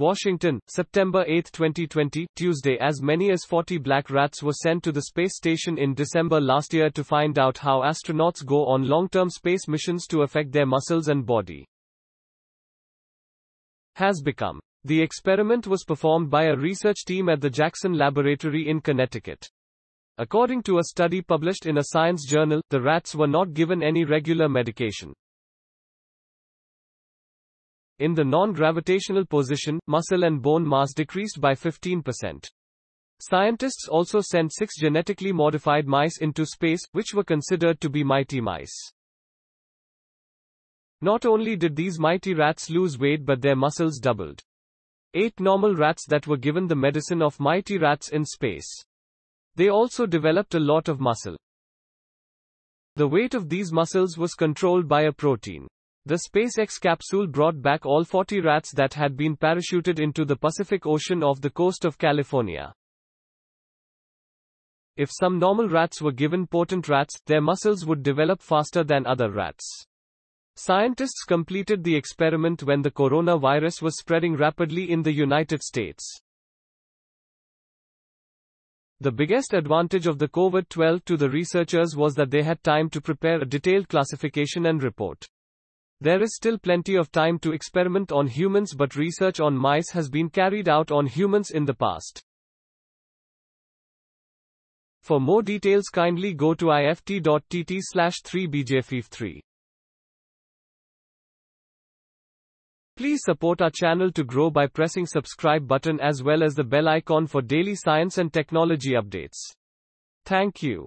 Washington, September 8, 2020, Tuesday As many as 40 black rats were sent to the space station in December last year to find out how astronauts go on long-term space missions to affect their muscles and body. Has become. The experiment was performed by a research team at the Jackson Laboratory in Connecticut. According to a study published in a science journal, the rats were not given any regular medication. In the non-gravitational position, muscle and bone mass decreased by 15%. Scientists also sent six genetically modified mice into space, which were considered to be mighty mice. Not only did these mighty rats lose weight but their muscles doubled. Eight normal rats that were given the medicine of mighty rats in space. They also developed a lot of muscle. The weight of these muscles was controlled by a protein. The SpaceX capsule brought back all 40 rats that had been parachuted into the Pacific Ocean off the coast of California. If some normal rats were given potent rats, their muscles would develop faster than other rats. Scientists completed the experiment when the coronavirus was spreading rapidly in the United States. The biggest advantage of the COVID 12 to the researchers was that they had time to prepare a detailed classification and report. There is still plenty of time to experiment on humans, but research on mice has been carried out on humans in the past. For more details, kindly go to ift.tt slash 3bjfif3. Please support our channel to grow by pressing subscribe button as well as the bell icon for daily science and technology updates. Thank you.